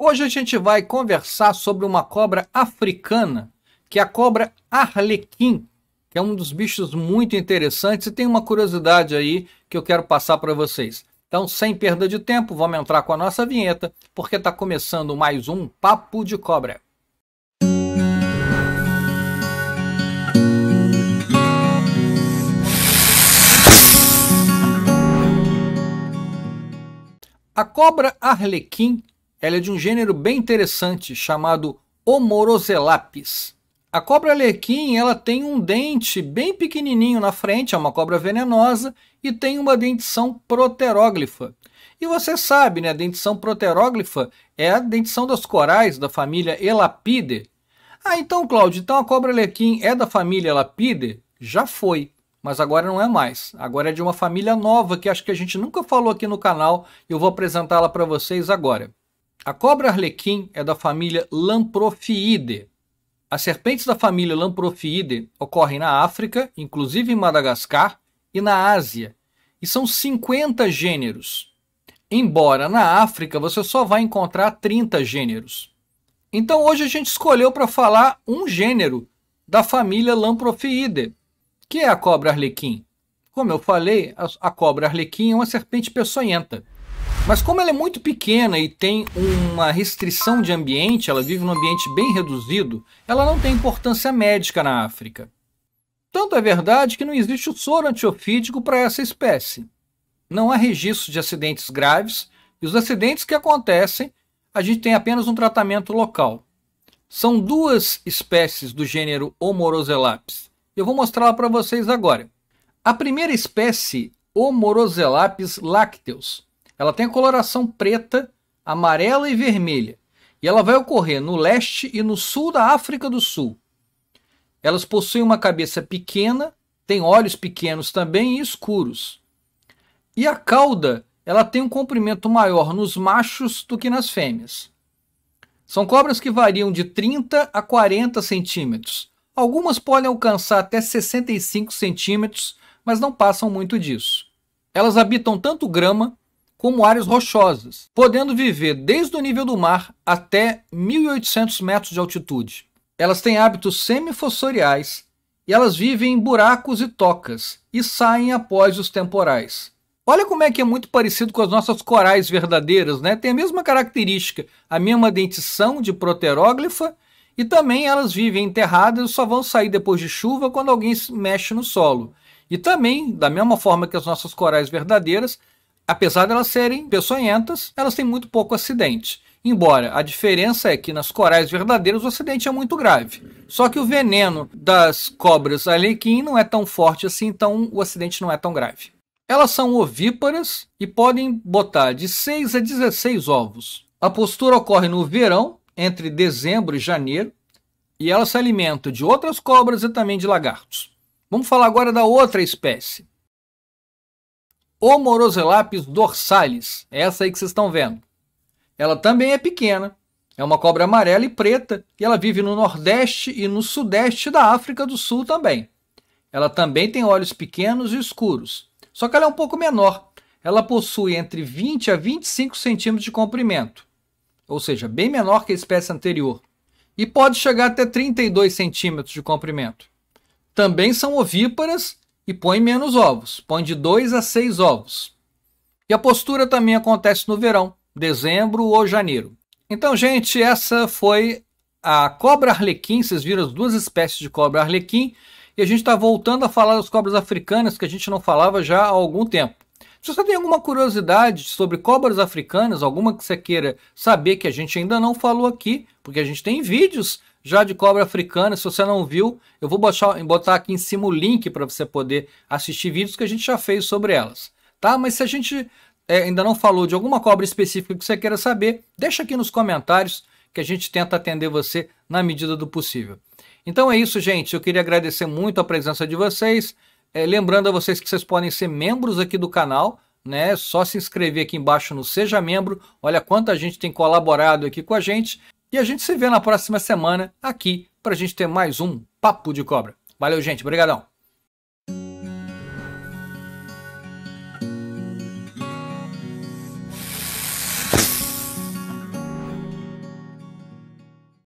Hoje a gente vai conversar sobre uma cobra africana, que é a cobra arlequim, que é um dos bichos muito interessantes e tem uma curiosidade aí que eu quero passar para vocês. Então, sem perda de tempo, vamos entrar com a nossa vinheta, porque está começando mais um Papo de Cobra. A cobra arlequim ela é de um gênero bem interessante chamado Homorozelapis. A cobra lequim ela tem um dente bem pequenininho na frente, é uma cobra venenosa e tem uma dentição proteróglifa. E você sabe, né, a dentição proteróglifa é a dentição das corais da família Elapide. Ah, então, Cláudio, então a cobra lequim é da família Elapide? Já foi, mas agora não é mais. Agora é de uma família nova que acho que a gente nunca falou aqui no canal e eu vou apresentá-la para vocês agora. A cobra arlequim é da família Lamprofiidae. As serpentes da família Lamprofiidae ocorrem na África, inclusive em Madagascar, e na Ásia, e são 50 gêneros. Embora na África você só vai encontrar 30 gêneros. Então hoje a gente escolheu para falar um gênero da família Lamprofiidae, que é a cobra arlequim. Como eu falei, a cobra arlequim é uma serpente peçonhenta. Mas como ela é muito pequena e tem uma restrição de ambiente, ela vive num ambiente bem reduzido, ela não tem importância médica na África. Tanto é verdade que não existe o soro antiofídico para essa espécie. Não há registro de acidentes graves e os acidentes que acontecem, a gente tem apenas um tratamento local. São duas espécies do gênero Homoroselaps. Eu vou mostrá-la para vocês agora. A primeira espécie, Homoroselaps lacteus, ela tem a coloração preta, amarela e vermelha, e ela vai ocorrer no leste e no sul da África do Sul. Elas possuem uma cabeça pequena, têm olhos pequenos também e escuros. E a cauda, ela tem um comprimento maior nos machos do que nas fêmeas. São cobras que variam de 30 a 40 centímetros. Algumas podem alcançar até 65 centímetros, mas não passam muito disso. Elas habitam tanto grama como áreas rochosas, podendo viver desde o nível do mar até 1.800 metros de altitude. Elas têm hábitos semifossoriais e elas vivem em buracos e tocas e saem após os temporais. Olha como é que é muito parecido com as nossas corais verdadeiras, né? Tem a mesma característica, a mesma dentição de proteróglifa e também elas vivem enterradas e só vão sair depois de chuva quando alguém se mexe no solo. E também, da mesma forma que as nossas corais verdadeiras, Apesar de elas serem peçonhentas, elas têm muito pouco acidente. Embora a diferença é que nas corais verdadeiras o acidente é muito grave. Só que o veneno das cobras alequim não é tão forte assim, então o acidente não é tão grave. Elas são ovíparas e podem botar de 6 a 16 ovos. A postura ocorre no verão, entre dezembro e janeiro, e ela se alimenta de outras cobras e também de lagartos. Vamos falar agora da outra espécie, Omoroselapis dorsalis, essa aí que vocês estão vendo. Ela também é pequena, é uma cobra amarela e preta, e ela vive no Nordeste e no Sudeste da África do Sul também. Ela também tem olhos pequenos e escuros, só que ela é um pouco menor. Ela possui entre 20 a 25 centímetros de comprimento, ou seja, bem menor que a espécie anterior, e pode chegar até 32 centímetros de comprimento. Também são ovíparas e põe menos ovos, põe de 2 a 6 ovos. E a postura também acontece no verão, dezembro ou janeiro. Então, gente, essa foi a cobra arlequim, vocês viram as duas espécies de cobra arlequim, e a gente está voltando a falar das cobras africanas que a gente não falava já há algum tempo. Se você tem alguma curiosidade sobre cobras africanas, alguma que você queira saber que a gente ainda não falou aqui, porque a gente tem vídeos já de cobra africana, se você não viu, eu vou botar, botar aqui em cima o link para você poder assistir vídeos que a gente já fez sobre elas. Tá? Mas se a gente é, ainda não falou de alguma cobra específica que você queira saber, deixa aqui nos comentários que a gente tenta atender você na medida do possível. Então é isso, gente. Eu queria agradecer muito a presença de vocês. É, lembrando a vocês que vocês podem ser membros aqui do canal, né? Só se inscrever aqui embaixo no Seja Membro. Olha quanta gente tem colaborado aqui com a gente. E a gente se vê na próxima semana aqui para a gente ter mais um Papo de Cobra. Valeu, gente. Obrigadão.